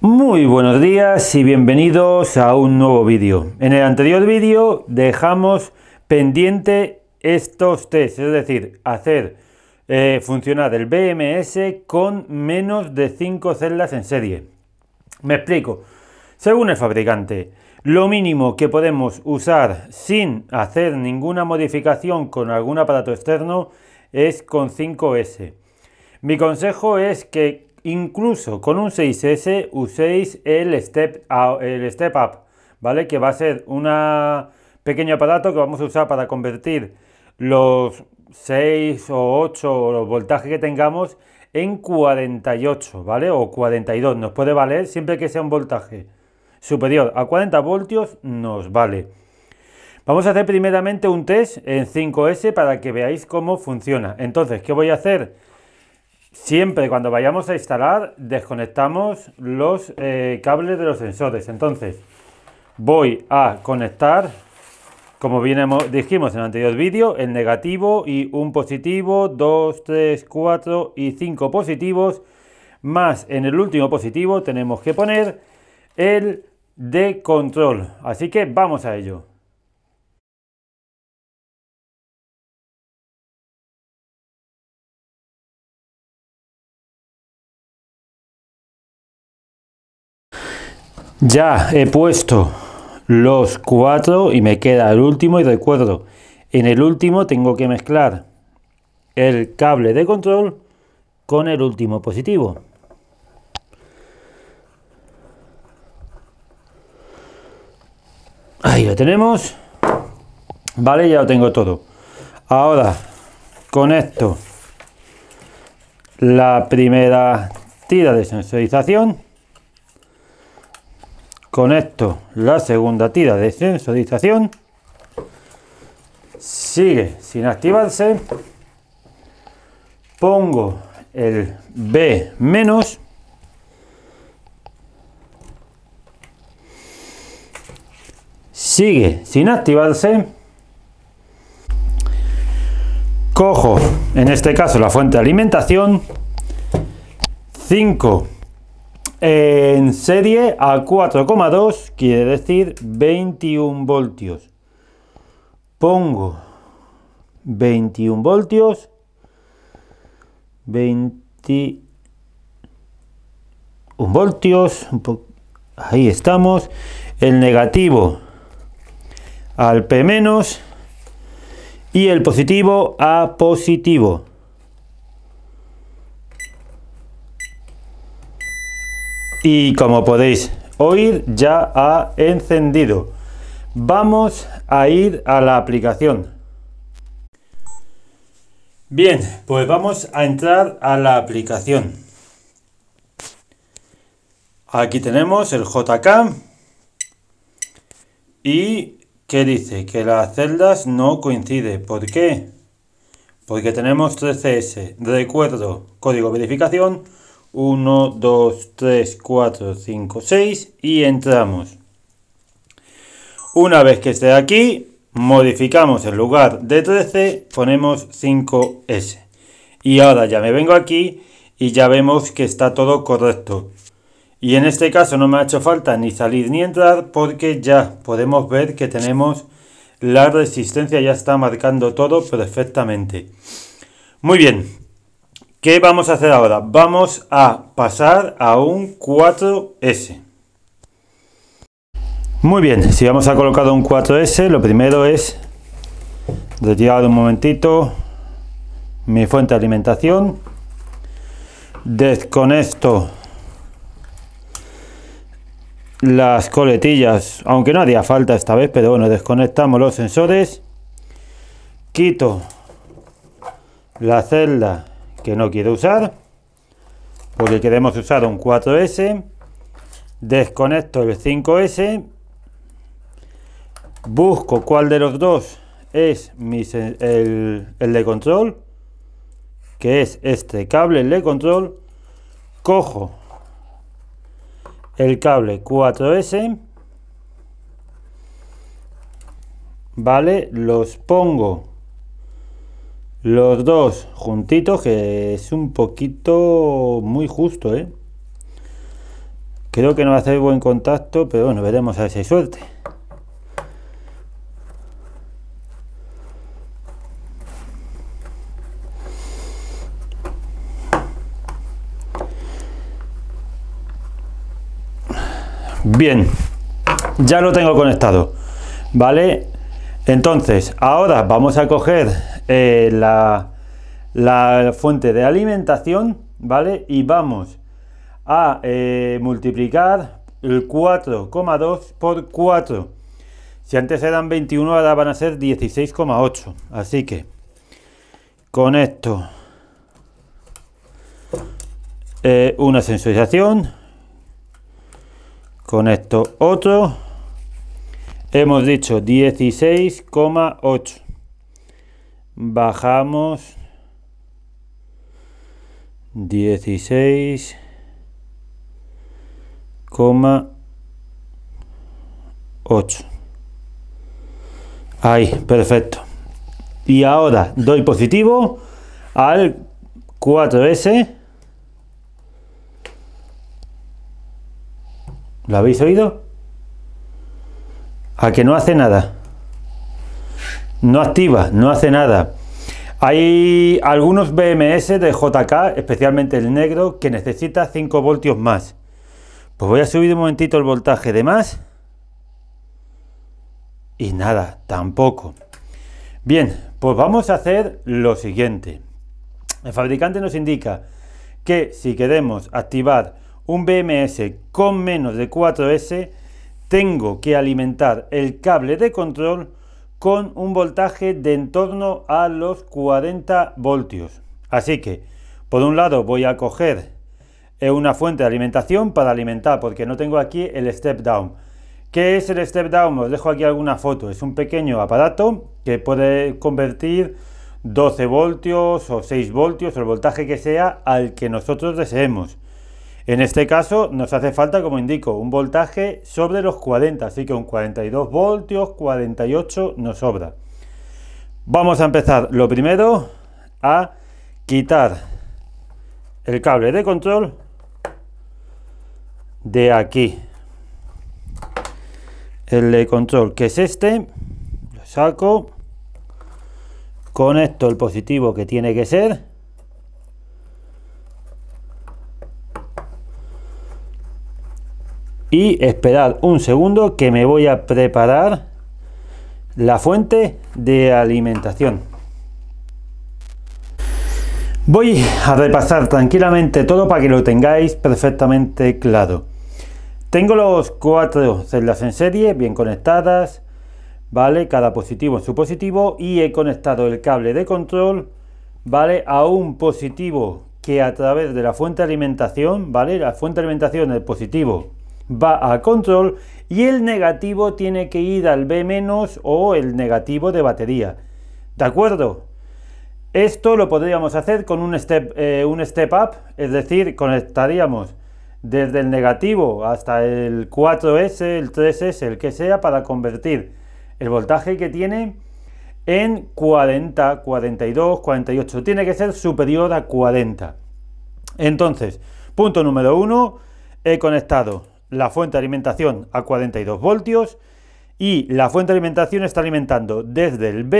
Muy buenos días y bienvenidos a un nuevo vídeo. En el anterior vídeo dejamos pendiente estos test, es decir, hacer eh, funcionar el BMS con menos de 5 celdas en serie. Me explico. Según el fabricante, lo mínimo que podemos usar sin hacer ninguna modificación con algún aparato externo es con 5S. Mi consejo es que incluso con un 6S uséis el step, el step Up, ¿vale? Que va a ser un pequeño aparato que vamos a usar para convertir los 6 o 8 los voltajes que tengamos en 48, ¿vale? O 42, nos puede valer siempre que sea un voltaje superior a 40 voltios, nos vale. Vamos a hacer primeramente un test en 5S para que veáis cómo funciona. Entonces, ¿qué voy a hacer? Siempre cuando vayamos a instalar desconectamos los eh, cables de los sensores. Entonces voy a conectar, como bien dijimos en el anterior vídeo, el negativo y un positivo, 2, 3, 4 y 5 positivos. Más en el último positivo tenemos que poner el de control. Así que vamos a ello. Ya he puesto los cuatro y me queda el último y recuerdo, en el último tengo que mezclar el cable de control con el último positivo. Ahí lo tenemos. Vale, ya lo tengo todo. Ahora conecto la primera tira de sensorización. Conecto la segunda tira de sensorización. Sigue sin activarse. Pongo el B menos. Sigue sin activarse. Cojo, en este caso, la fuente de alimentación. 5 en serie a 4,2 quiere decir 21 voltios pongo 21 voltios 21 voltios ahí estamos el negativo al P- y el positivo a positivo y como podéis oír ya ha encendido. Vamos a ir a la aplicación. Bien, pues vamos a entrar a la aplicación. Aquí tenemos el JK y que dice que las celdas no coinciden. ¿Por qué? Porque tenemos 3CS. Recuerdo, código verificación 1, 2, 3, 4, 5, 6 y entramos. Una vez que esté aquí, modificamos el lugar de 13, ponemos 5S. Y ahora ya me vengo aquí y ya vemos que está todo correcto. Y en este caso no me ha hecho falta ni salir ni entrar porque ya podemos ver que tenemos la resistencia, ya está marcando todo perfectamente. Muy bien, ¿Qué vamos a hacer ahora? Vamos a pasar a un 4S. Muy bien, si vamos a colocar un 4S, lo primero es retirar un momentito mi fuente de alimentación. Desconecto las coletillas, aunque no haría falta esta vez, pero bueno, desconectamos los sensores. Quito la celda que no quiero usar porque queremos usar un 4S desconecto el 5S busco cuál de los dos es el, el de control que es este cable el de control cojo el cable 4S vale los pongo los dos juntitos, que es un poquito muy justo, ¿eh? Creo que no va a hacer buen contacto, pero bueno, veremos a ver si hay suerte. Bien, ya lo tengo conectado, ¿vale? Entonces, ahora vamos a coger eh, la, la, fuente de alimentación, ¿vale? Y vamos a eh, multiplicar el 4,2 por 4. Si antes eran 21, ahora van a ser 16,8. Así que con esto eh, una sensualización. con esto otro, hemos dicho 16,8 bajamos 16, 8. Ahí, perfecto. Y ahora doy positivo al 4S. ¿Lo habéis oído? A que no hace nada no activa, no hace nada. Hay algunos BMS de JK, especialmente el negro, que necesita 5 voltios más. Pues voy a subir un momentito el voltaje de más. Y nada, tampoco. Bien, pues vamos a hacer lo siguiente. El fabricante nos indica que si queremos activar un BMS con menos de 4S, tengo que alimentar el cable de control con un voltaje de en torno a los 40 voltios. Así que, por un lado, voy a coger eh, una fuente de alimentación para alimentar, porque no tengo aquí el step down. ¿Qué es el step down? Os dejo aquí alguna foto. Es un pequeño aparato que puede convertir 12 voltios o 6 voltios o el voltaje que sea al que nosotros deseemos. En este caso nos hace falta, como indico, un voltaje sobre los 40, así que un 42 voltios, 48 nos sobra. Vamos a empezar lo primero a quitar el cable de control de aquí. El de control que es este, lo saco, conecto el positivo que tiene que ser y esperad un segundo que me voy a preparar la fuente de alimentación. Voy a repasar tranquilamente todo para que lo tengáis perfectamente claro. Tengo los cuatro celdas en serie bien conectadas, ¿vale? Cada positivo en su positivo y he conectado el cable de control, ¿vale? A un positivo que a través de la fuente de alimentación, ¿vale? La fuente de alimentación es positivo va a control y el negativo tiene que ir al B- o el negativo de batería. ¿De acuerdo? Esto lo podríamos hacer con un step, eh, up, es decir, conectaríamos desde el negativo hasta el 4S, el 3S, el que sea, para convertir el voltaje que tiene en 40, 42, 48. Tiene que ser superior a 40. Entonces, punto número uno, he conectado la fuente de alimentación a 42 voltios y la fuente de alimentación está alimentando desde el B-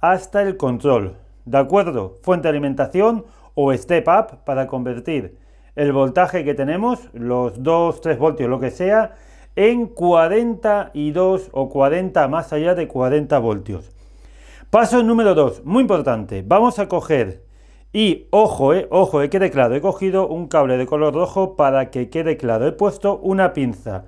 hasta el control. ¿De acuerdo? Fuente de alimentación o step up para convertir el voltaje que tenemos, los 2, 3 voltios, lo que sea, en 42 o 40 más allá de 40 voltios. Paso número 2, muy importante, vamos a coger y ojo, eh, ojo, que eh, quede claro, he cogido un cable de color rojo para que quede claro. He puesto una pinza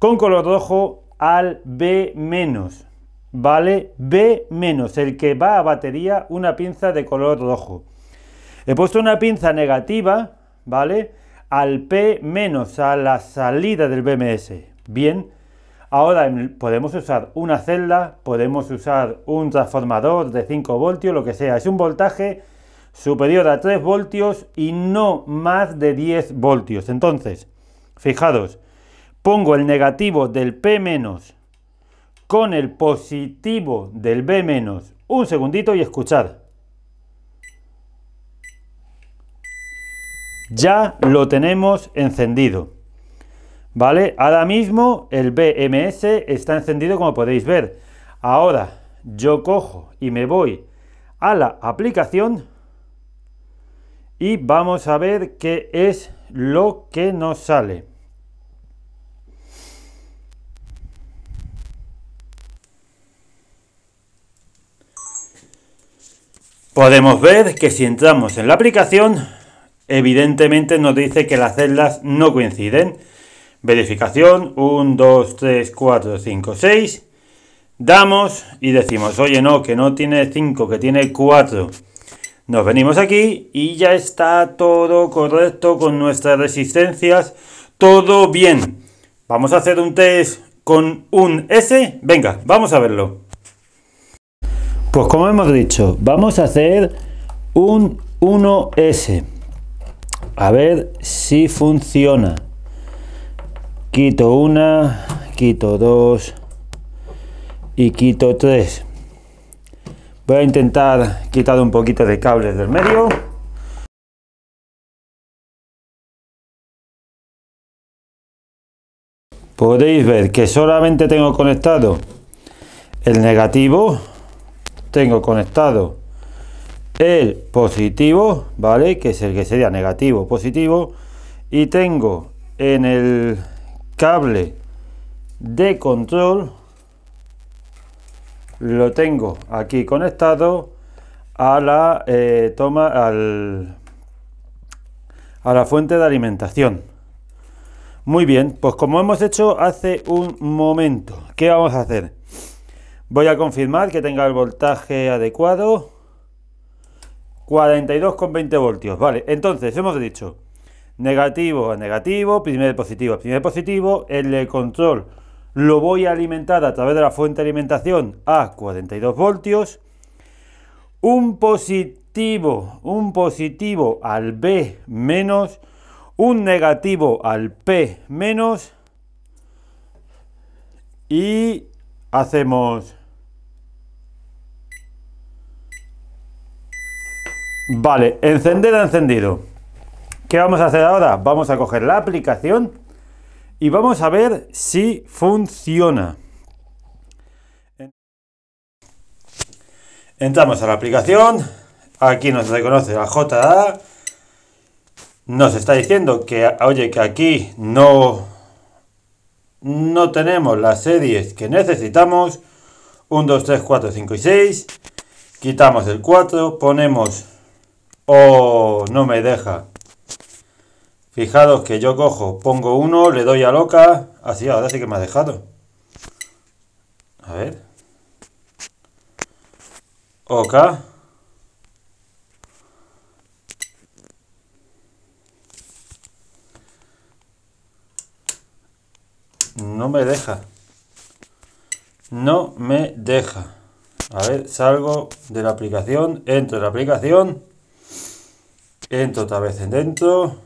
con color rojo al B-, ¿vale? B-, el que va a batería, una pinza de color rojo. He puesto una pinza negativa, ¿vale? Al P-, a la salida del BMS. Bien. Ahora podemos usar una celda, podemos usar un transformador de 5 voltios, lo que sea. Es un voltaje superior a 3 voltios y no más de 10 voltios. Entonces, fijados, pongo el negativo del P- con el positivo del B-. Un segundito y escuchad. Ya lo tenemos encendido. ¿Vale? Ahora mismo el BMS está encendido como podéis ver. Ahora yo cojo y me voy a la aplicación y vamos a ver qué es lo que nos sale. Podemos ver que si entramos en la aplicación, evidentemente nos dice que las celdas no coinciden. Verificación 1, 2, 3, 4, 5, 6. Damos y decimos, oye no, que no tiene 5, que tiene 4. Nos venimos aquí y ya está todo correcto con nuestras resistencias. Todo bien. Vamos a hacer un test con un S. Venga, vamos a verlo. Pues como hemos dicho, vamos a hacer un 1S. A ver si funciona. Quito una, quito dos y quito tres. Voy a intentar quitar un poquito de cables del medio. Podéis ver que solamente tengo conectado el negativo, tengo conectado el positivo, ¿vale? Que es el que sería negativo, positivo. Y tengo en el cable de control lo tengo aquí conectado a la eh, toma al, a la fuente de alimentación. Muy bien, pues como hemos hecho hace un momento, ¿qué vamos a hacer? Voy a confirmar que tenga el voltaje adecuado. 42,20 voltios, vale. Entonces, hemos dicho negativo a negativo, primer positivo a primer positivo, el de control lo voy a alimentar a través de la fuente de alimentación a 42 voltios. Un positivo, un positivo al B menos, un negativo al P menos y hacemos... Vale, encender ha encendido. ¿Qué vamos a hacer ahora? Vamos a coger la aplicación y vamos a ver si funciona. Entramos a la aplicación, aquí nos reconoce la JA, nos está diciendo que, oye, que aquí no, no tenemos las series que necesitamos, 1, 2, 3, 4, 5 y 6, quitamos el 4, ponemos, o oh, no me deja, Fijaros que yo cojo, pongo uno, le doy a loca. Así, ahora sí que me ha dejado. A ver. Ok. No me deja. No me deja. A ver, salgo de la aplicación, entro en la aplicación, entro otra vez en dentro.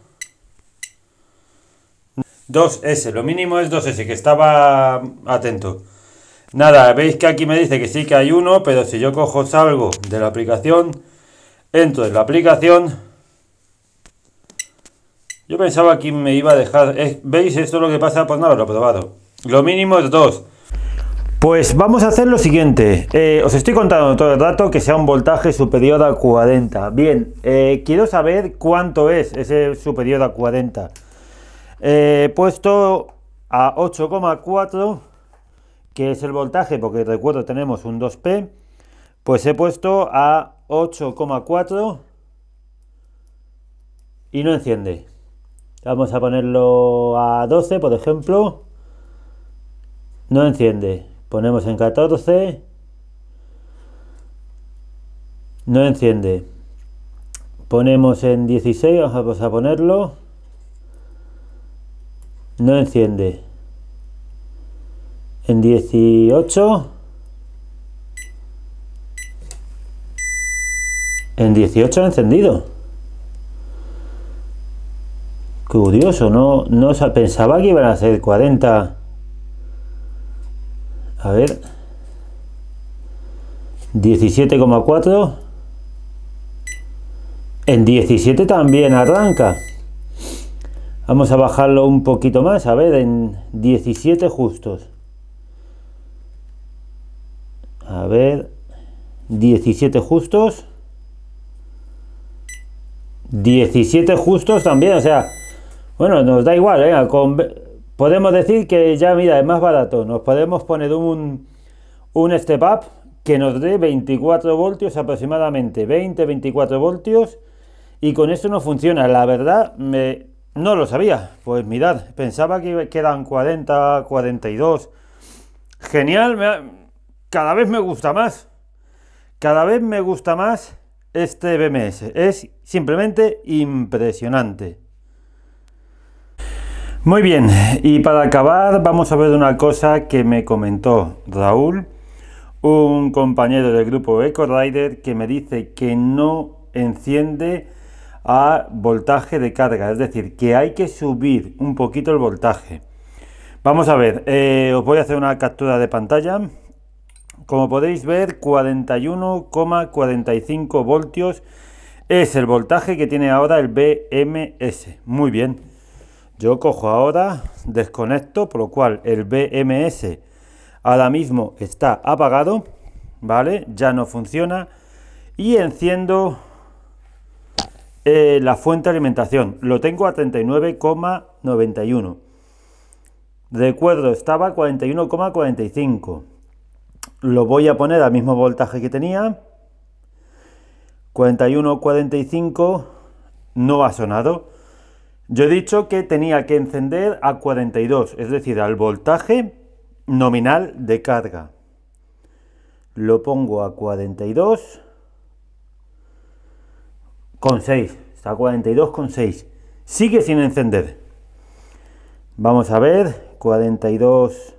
2S, lo mínimo es 2S, que estaba atento. Nada, veis que aquí me dice que sí que hay uno, pero si yo cojo salgo de la aplicación, entro en la aplicación. Yo pensaba que me iba a dejar... ¿Veis esto lo que pasa pues nada, lo he probado? Lo mínimo es 2. Pues vamos a hacer lo siguiente. Eh, os estoy contando todo el rato que sea un voltaje superior a 40. Bien, eh, quiero saber cuánto es ese superior a 40. He eh, puesto a 8,4, que es el voltaje, porque recuerdo tenemos un 2P, pues he puesto a 8,4 y no enciende. Vamos a ponerlo a 12, por ejemplo. No enciende. Ponemos en 14. No enciende. Ponemos en 16, vamos a ponerlo no enciende. En 18. En 18 ha encendido. Curioso, no, no pensaba que iban a ser 40. A ver. 17,4. En 17 también arranca. Vamos a bajarlo un poquito más, a ver, en 17 justos. A ver, 17 justos. 17 justos también, o sea, bueno, nos da igual, ¿eh? podemos decir que ya, mira, es más barato. Nos podemos poner un, step up que nos dé 24 voltios aproximadamente, 20, 24 voltios, y con esto no funciona. La verdad, me, no lo sabía. Pues mirad, pensaba que quedan 40, 42. Genial, cada vez me gusta más. Cada vez me gusta más este BMS. Es simplemente impresionante. Muy bien, y para acabar vamos a ver una cosa que me comentó Raúl, un compañero del grupo EcoRider, que me dice que no enciende a voltaje de carga, es decir, que hay que subir un poquito el voltaje. Vamos a ver, eh, os voy a hacer una captura de pantalla. Como podéis ver, 41,45 voltios es el voltaje que tiene ahora el BMS. Muy bien. Yo cojo ahora, desconecto, por lo cual el BMS ahora mismo está apagado, ¿vale? Ya no funciona. Y enciendo eh, la fuente de alimentación, lo tengo a 39,91. Recuerdo, estaba a 41,45. Lo voy a poner al mismo voltaje que tenía. 41,45 no ha sonado. Yo he dicho que tenía que encender a 42, es decir, al voltaje nominal de carga. Lo pongo a 42 con 6, está 42,6. Sigue sin encender. Vamos a ver, 42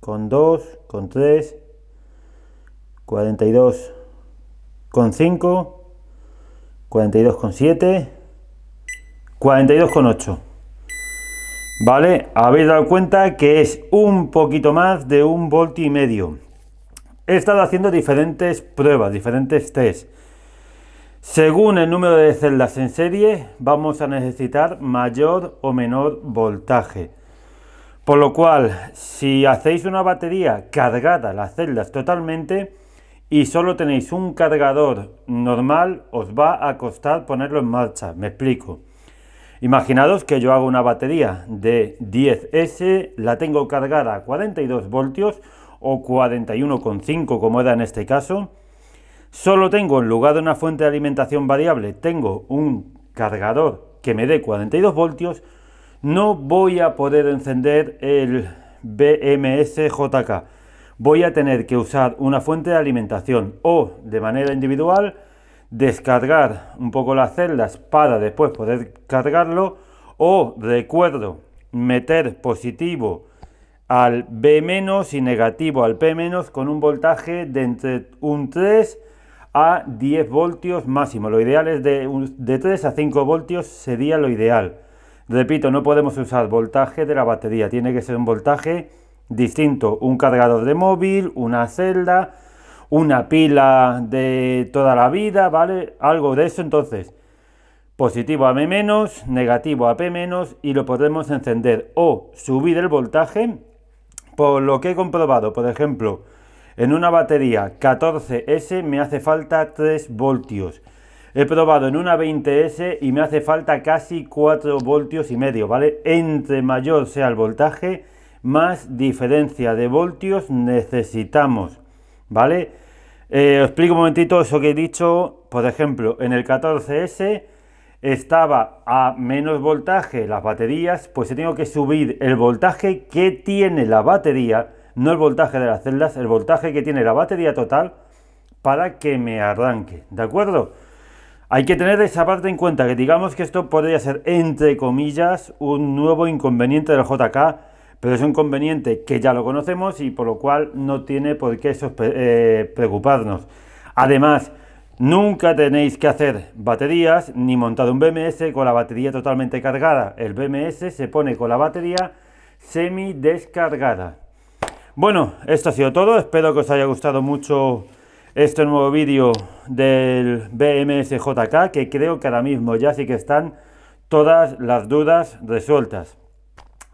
con 2, con 3, 42 con 5, 42 con 7, 42 con 8. Vale, habéis dado cuenta que es un poquito más de un volt y medio. He estado haciendo diferentes pruebas, diferentes tests. Según el número de celdas en serie, vamos a necesitar mayor o menor voltaje. Por lo cual, si hacéis una batería cargada las celdas totalmente y solo tenéis un cargador normal, os va a costar ponerlo en marcha. Me explico. Imaginaos que yo hago una batería de 10S, la tengo cargada a 42 voltios o 41,5 como era en este caso, Solo tengo, en lugar de una fuente de alimentación variable, tengo un cargador que me dé 42 voltios, no voy a poder encender el BMS JK. Voy a tener que usar una fuente de alimentación o de manera individual descargar un poco las celdas para después poder cargarlo o recuerdo meter positivo al B- y negativo al P- con un voltaje de entre un 3 a 10 voltios máximo. Lo ideal es de, 3 a 5 voltios sería lo ideal. Repito, no podemos usar voltaje de la batería, tiene que ser un voltaje distinto. Un cargador de móvil, una celda, una pila de toda la vida, ¿vale? Algo de eso, entonces, positivo a menos negativo a P- menos y lo podemos encender o subir el voltaje. Por lo que he comprobado, por ejemplo, en una batería 14S me hace falta 3 voltios. He probado en una 20S y me hace falta casi 4 voltios y medio, ¿vale? Entre mayor sea el voltaje, más diferencia de voltios necesitamos, ¿vale? Eh, os explico un momentito eso que he dicho. Por ejemplo, en el 14S estaba a menos voltaje las baterías, pues he tenido que subir el voltaje que tiene la batería no el voltaje de las celdas, el voltaje que tiene la batería total para que me arranque, ¿de acuerdo? Hay que tener esa parte en cuenta, que digamos que esto podría ser, entre comillas, un nuevo inconveniente del JK, pero es un inconveniente que ya lo conocemos y por lo cual no tiene por qué eh, preocuparnos. Además, Nunca tenéis que hacer baterías ni montar un BMS con la batería totalmente cargada. El BMS se pone con la batería semi descargada. Bueno, esto ha sido todo. Espero que os haya gustado mucho este nuevo vídeo del BMSJK, que creo que ahora mismo ya sí que están todas las dudas resueltas.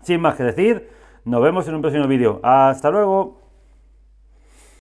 Sin más que decir, nos vemos en un próximo vídeo. ¡Hasta luego!